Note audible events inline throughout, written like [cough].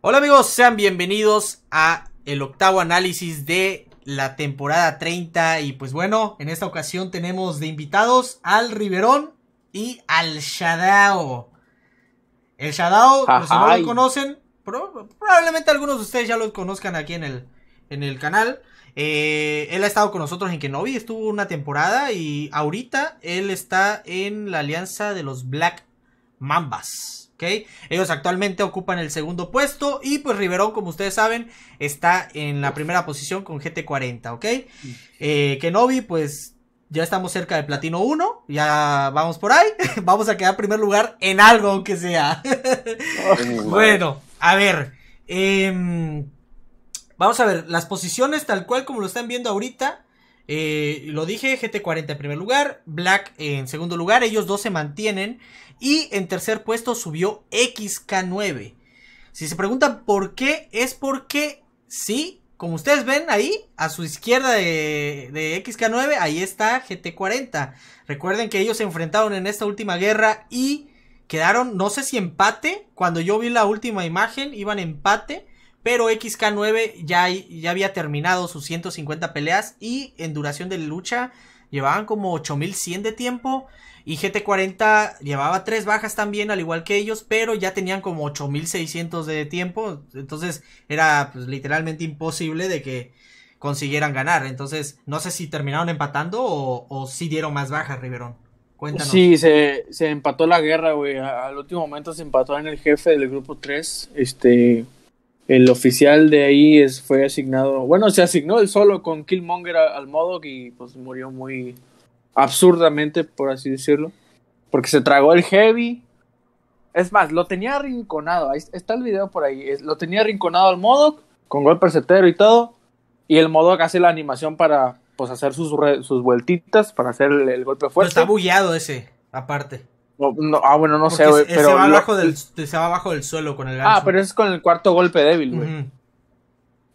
Hola amigos, sean bienvenidos a el octavo análisis de la temporada 30 y pues bueno, en esta ocasión tenemos de invitados al Riverón y al Shadao. El Shadao, si no lo conocen, probablemente algunos de ustedes ya lo conozcan aquí en el, en el canal. Eh, él ha estado con nosotros en Kenobi, estuvo una temporada y ahorita él está en la alianza de los Black Mambas. ¿okay? Ellos actualmente ocupan el segundo puesto y pues Riverón, como ustedes saben, está en la primera posición con GT40, ¿ok? Eh, Kenobi, pues ya estamos cerca de platino 1, ya vamos por ahí, [laughs] vamos a quedar primer lugar en algo aunque sea. [laughs] bueno, a ver, em, vamos a ver, las posiciones tal cual como lo están viendo ahorita, eh, lo dije, GT40 en primer lugar, Black en segundo lugar, ellos dos se mantienen. Y en tercer puesto subió XK9. Si se preguntan por qué, es porque sí, como ustedes ven ahí, a su izquierda de, de XK9, ahí está GT40. Recuerden que ellos se enfrentaron en esta última guerra y quedaron, no sé si empate, cuando yo vi la última imagen, iban empate. Pero XK9 ya, ya había terminado sus 150 peleas y en duración de lucha llevaban como 8100 de tiempo. Y GT40 llevaba tres bajas también, al igual que ellos, pero ya tenían como 8600 de tiempo. Entonces era pues, literalmente imposible de que consiguieran ganar. Entonces no sé si terminaron empatando o, si dieron más bajas, Riverón. Cuéntanos. Sí, se, se empató la guerra, güey. Al último momento se empató en el jefe del grupo 3. Este el oficial de ahí es, fue asignado, bueno, se asignó él solo con Killmonger al Modoc y pues murió muy absurdamente, por así decirlo, porque se tragó el heavy. Es más, lo tenía arrinconado, ahí está el video por ahí, lo tenía arrinconado al Modoc con golpe setero y todo, y el MODOK hace la animación para pues hacer sus, sus vueltitas, para hacer el, golpe fuerte. Pero está bullado ese, aparte ah, bueno, no sé, Pero se va, abajo del, se va abajo del suelo con el Ah, pero es con el cuarto golpe débil, güey.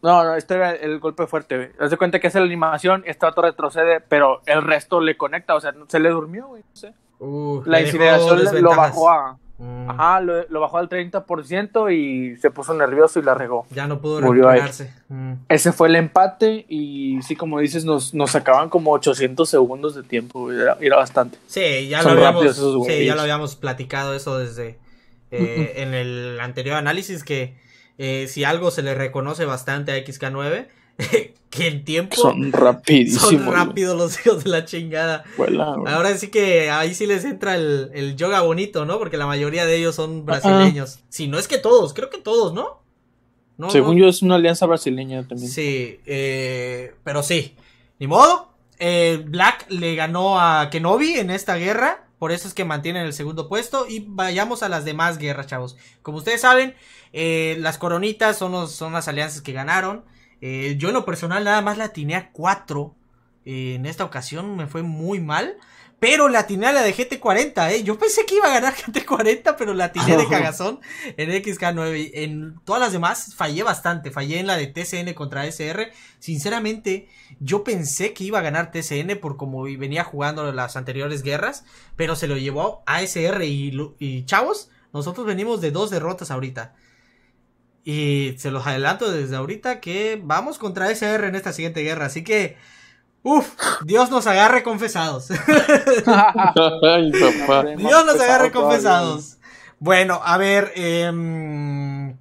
No, no, este era el golpe fuerte, güey. Haz de cuenta que es la animación, este otro retrocede, pero el resto le conecta, o sea, se le durmió, güey. No sé. la incineración lo bajó a. Mm. Ajá, lo, bajó al 30% y se puso nervioso y la regó. Ya no pudo recuperarse. Mm. Ese fue el empate y sí, como dices, nos, nos sacaban como 800 segundos de tiempo, era, era bastante. Sí, ya, lo habíamos, platicado eso desde eh, [laughs] en el anterior análisis que eh, si algo se le reconoce bastante a XK9 [laughs] que el tiempo son rapidísimos. Son rápidos los hijos de la chingada. Ahora sí que ahí sí les entra el, yoga bonito, ¿no? Porque la mayoría de ellos son brasileños. Si no es que todos, creo que todos, ¿no? Según yo es una alianza brasileña también. Sí, eh, pero sí. Ni modo. Eh, Black le ganó a Kenobi en esta guerra. Por eso es que mantienen el segundo puesto. Y vayamos a las demás guerras, chavos. Como ustedes saben, eh, las coronitas son, son las alianzas que ganaron. Eh, yo en lo personal nada más la atiné a 4. Eh, en esta ocasión me fue muy mal. Pero la atiné a la de GT40, eh. Yo pensé que iba a ganar GT40, [laughs] pero la atiné de [laughs] cagazón en XK9. En todas las demás fallé bastante. Fallé en la de TCN contra SR. Sinceramente, yo pensé que iba a ganar TCN por como venía jugando las anteriores guerras. Pero se lo llevó a SR y, y chavos, nosotros venimos de dos derrotas ahorita. Y se los adelanto desde ahorita que vamos contra SR en esta siguiente guerra. Así que, uff, Dios nos agarre confesados. [laughs] Dios nos agarre confesados. Bueno, a ver, em,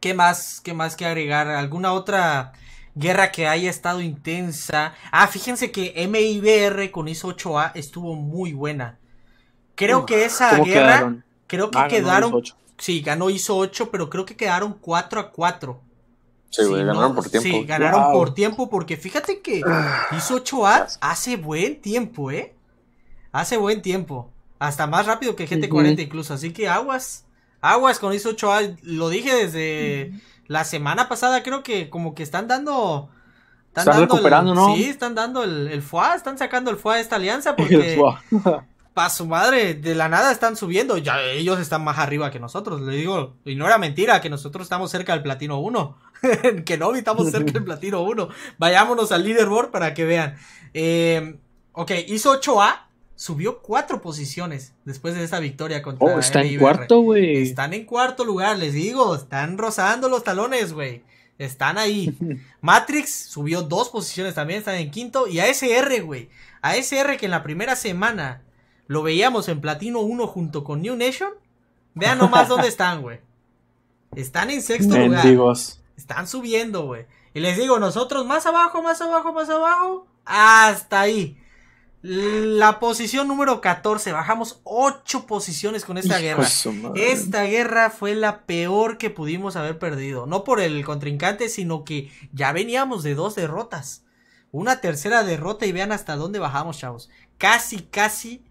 ¿qué más? ¿Qué más que agregar? ¿Alguna otra guerra que haya estado intensa? Ah, fíjense que MIBR con ISO 8A estuvo muy buena. Creo que esa guerra, creo que ah, quedaron Sí, ganó, hizo 8, pero creo que quedaron 4 a 4. Sí, ganaron por tiempo. Sí, ganaron por tiempo, porque fíjate que [sighs] hizo 8 a hace buen tiempo, ¿eh? Hace buen tiempo. Hasta más rápido que gente 40 incluso. Así que aguas. Aguas con hizo 8 a Lo dije desde la semana pasada, creo que como que están dando... Están, recuperando, ¿no? Sí, están dando el, el FUA, están sacando el FUA de esta alianza [laughs] porque [laughs] pa' su madre, de la nada están subiendo. Ya ellos están más arriba que nosotros, le digo. Y no era mentira que nosotros estamos cerca del platino 1. [laughs] Que no estamos cerca del platino 1. Vayámonos al leaderboard para que vean. Eh, ok, hizo 8A. Subió 4 posiciones después de esa victoria contra. Oh, está en cuarto, güey. Están en cuarto lugar, les digo. Están rozando los talones, güey. Están ahí. [laughs] Matrix subió dos posiciones también, están en quinto. Y a ASR, güey. ASR que en la primera semana lo veíamos en Platino 1 junto con New Nation. Vean nomás dónde están, güey. Están en sexto lugar. Están subiendo, güey. Y les digo, nosotros más abajo, más abajo, más abajo. Hasta ahí. La posición número 14. Bajamos 8 posiciones con esta guerra. Esta guerra fue la peor que pudimos haber perdido. No por el contrincante, sino que ya veníamos de dos derrotas. Una tercera derrota y vean hasta dónde bajamos, chavos. Casi, casi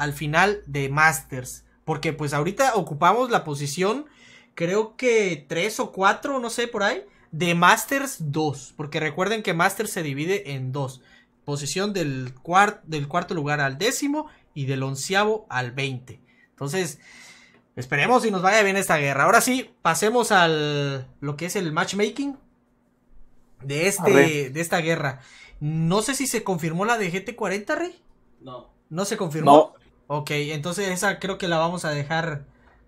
al final de Masters. Porque pues ahorita ocupamos la posición, creo que 3 o 4, no sé, por ahí, de Masters 2. Porque recuerden que Masters se divide en dos. Posición del, del cuarto lugar al décimo y del onceavo al veinte. Entonces, esperemos si nos vaya bien esta guerra. Ahora sí, pasemos al lo que es el matchmaking de, este, de esta guerra. No sé si se confirmó la de GT40, Rey. No. ¿No se confirmó? Ok, entonces esa creo que la vamos a dejar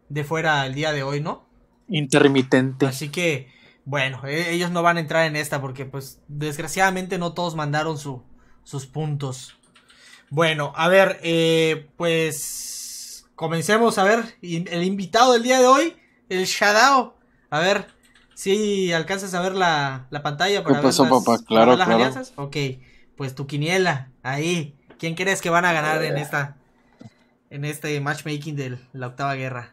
de fuera el día de hoy, ¿no? Intermitente. Así que, bueno, e, ellos no van a entrar en esta porque, pues, desgraciadamente no todos mandaron sus puntos. Bueno, a ver, eh, pues, comencemos a ver el invitado del día de hoy, el Shadao. A ver, si alcanzas a ver la, pantalla para ver las, papá? Claro, claro. Ok, pues tu quiniela, ahí. ¿Quién crees que van a ganar en eh. esta? en este matchmaking de la octava guerra.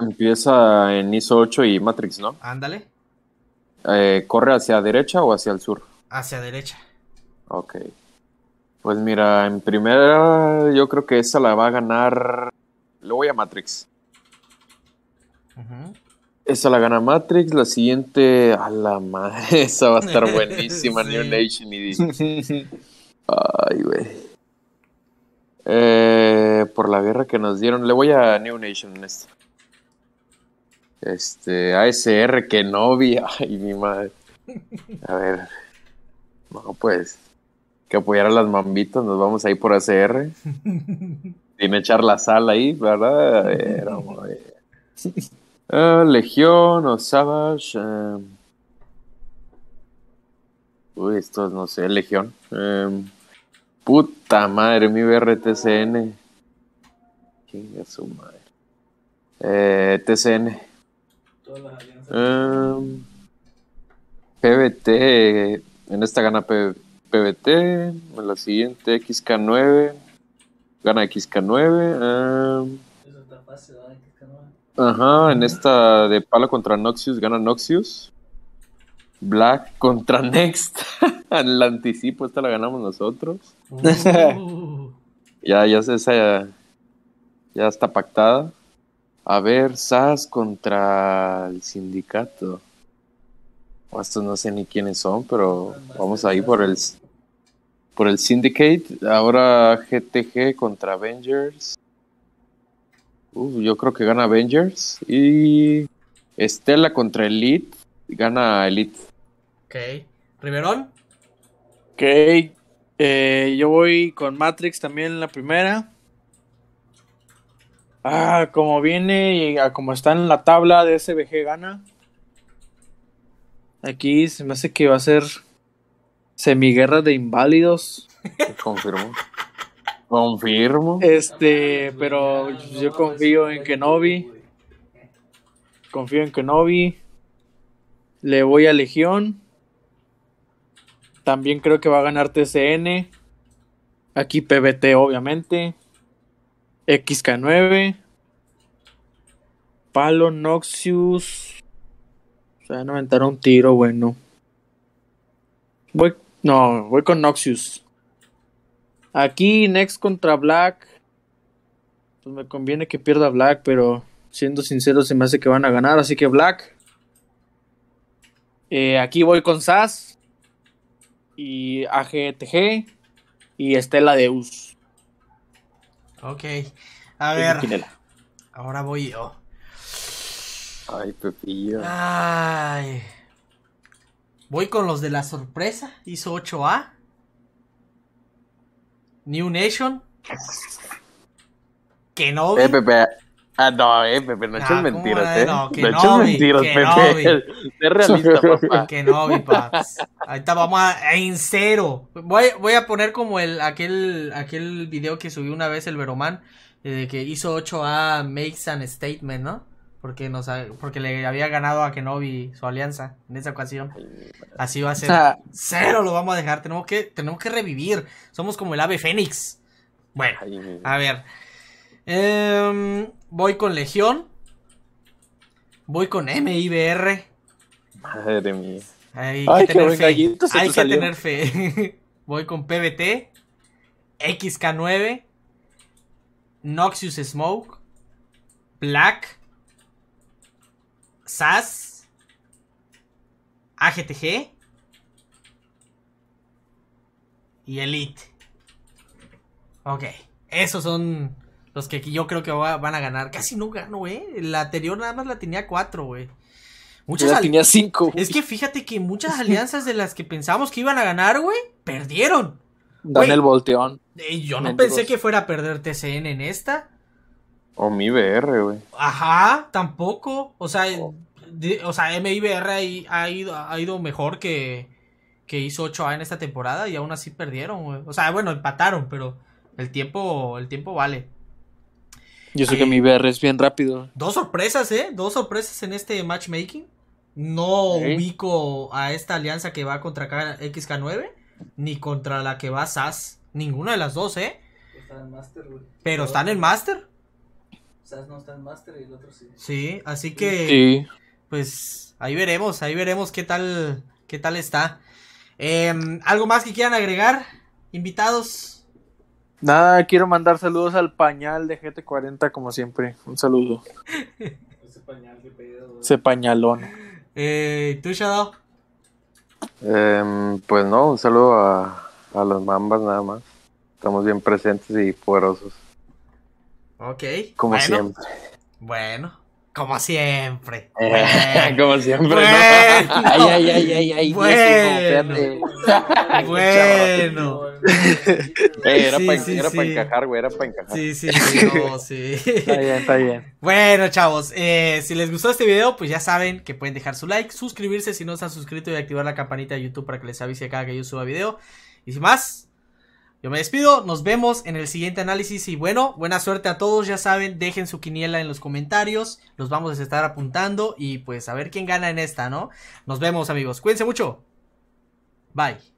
Empieza en ISO 8 y Matrix, ¿no? Ándale. Eh, ¿Corre hacia derecha o hacia el sur? Hacia derecha. Ok. Pues mira, en primera yo creo que esa la va a ganar. Le voy a Matrix. Esa la gana Matrix, la siguiente a la madre, [laughs] esa va a estar buenísima, [laughs] New Nation y... [laughs] Ay, güey. Eh, por la guerra que nos dieron. Le voy a New Nation en esto. Este, este ASR que novia [laughs] Ay, mi madre. A ver. No, pues. Que apoyar a las mambitas, nos vamos a ir por ACR. me echar la sal ahí, ¿verdad? A ver, ah, Legión o Savage. Em. Uy, estos no sé, Legión. Em. Puta madre, mi BRTCN es su madre. Eh, TCN. Todas em, PBT. En esta gana P PBT. En la siguiente XK9. Gana XK9. Em. Ajá, en esta de palo contra Noxius gana Noxius. Black contra Next. [laughs] La anticipo, esta la ganamos nosotros. Uh. [laughs] ya, ya, esa, ya está pactada. A ver, SAS contra el sindicato. estos no sé ni quiénes son, pero vamos ahí por el por el Syndicate. Ahora GTG contra Avengers. yo creo que gana Avengers. Y Estela contra Elite. Gana Elite. Ok. ¿Riverón? Ok. Eh, yo voy con Matrix también en la primera. Ah, como viene y ah, como está en la tabla de SBG gana. Aquí se me hace que va a ser semiguerra de inválidos. Confirmo. Confirmo. Este, pero yo confío en Kenobi. Confío en Kenobi. Le voy a Legión. También creo que va a ganar TCN. Aquí PBT, obviamente. XK9, Palo Noxius. o sea, no aventar un tiro bueno. Voy, no, voy con Noxius. Aquí Next contra Black. Pues me conviene que pierda Black, pero siendo sincero se me hace que van a ganar, así que Black. Eh, aquí voy con SAS y AGTG y Estela Deus. Ok. A ver. Ahora voy yo. Ay, Pepillo. Ay. Voy con los de la sorpresa. Hizo 8A. New Nation. Que no. Eh, Ah, no, eh, Pepe, no ah, eches mentiras, eh. No, no, eches mentiras, Pepe. [laughs] Sé realista, [laughs] papá. Que no, Ahí está, vamos a, en cero. Voy, a poner como el aquel, aquel video que subió una vez el Veromán, eh, que hizo 8A Makes an Statement, ¿no? Porque, nos, porque le había ganado a Kenobi su alianza en esa ocasión. Así va a ser. cero lo vamos a dejar. Tenemos que, tenemos que revivir. Somos como el ave fénix. Bueno, a ver. Em, voy con Legión. Voy con MIBR. Madre mía. Hay que, tener, fe. que tener fe. voy con PBT. XK9. Noxious Smoke. Black. SAS. AGTG. Y Elite. Ok. Esos son los que yo creo que van a ganar. Casi no gano, eh. La anterior nada más la tenía 4, güey. Muchas la tenía cinco. Es que fíjate que muchas alianzas de las que pensábamos que iban a ganar, güey, perdieron. Dan el volteón. Eh, yo no pensé que fuera a perder TCN en esta. O mi BR, güey. Ajá, tampoco. O sea, o sea MIBR ha, ido, ha ido mejor que, que hizo 8A en esta temporada y aún así perdieron, güey. O sea, bueno, empataron, pero el tiempo, el tiempo vale. Yo sé que mi BR es bien rápido. Dos sorpresas, ¿eh? Dos sorpresas en este matchmaking. No ubico a esta alianza que va contra XK9, ni contra la que va SAS. Ninguna de las dos, ¿eh? Están en Master, Pero están en Master. SAS no está en Master y el otro sí. Sí, así que. Sí. Pues ahí veremos, ahí veremos qué tal, qué tal está. Em, ¿Algo más que quieran agregar, invitados? Nada, quiero mandar saludos al pañal de GT40, como siempre. Un saludo. Ese pañal que Ese pañalón. Eh, ¿Tú, Shadow? Em, pues no, un saludo a, los los mambas nada más. Estamos bien presentes y poderosos. Ok. Como siempre. Bueno, como siempre. Eh, como siempre. Bueno, Ay, ay, ay, ay, Bueno. bueno. Eh, era para encajar, güey, era para encajar. Sí, sí, sí, no, [laughs] sí. Está bien, está bien. Bueno, chavos, eh, si les gustó este video, pues ya saben que pueden dejar su like, suscribirse si no se han suscrito y activar la campanita de YouTube para que les avise cada que yo suba video. Y sin más, yo me despido, nos vemos en el siguiente análisis y bueno, buena suerte a todos, ya saben, dejen su quiniela en los comentarios, los vamos a estar apuntando y pues a ver quién gana en esta, ¿no? Nos vemos amigos, cuídense mucho. Bye.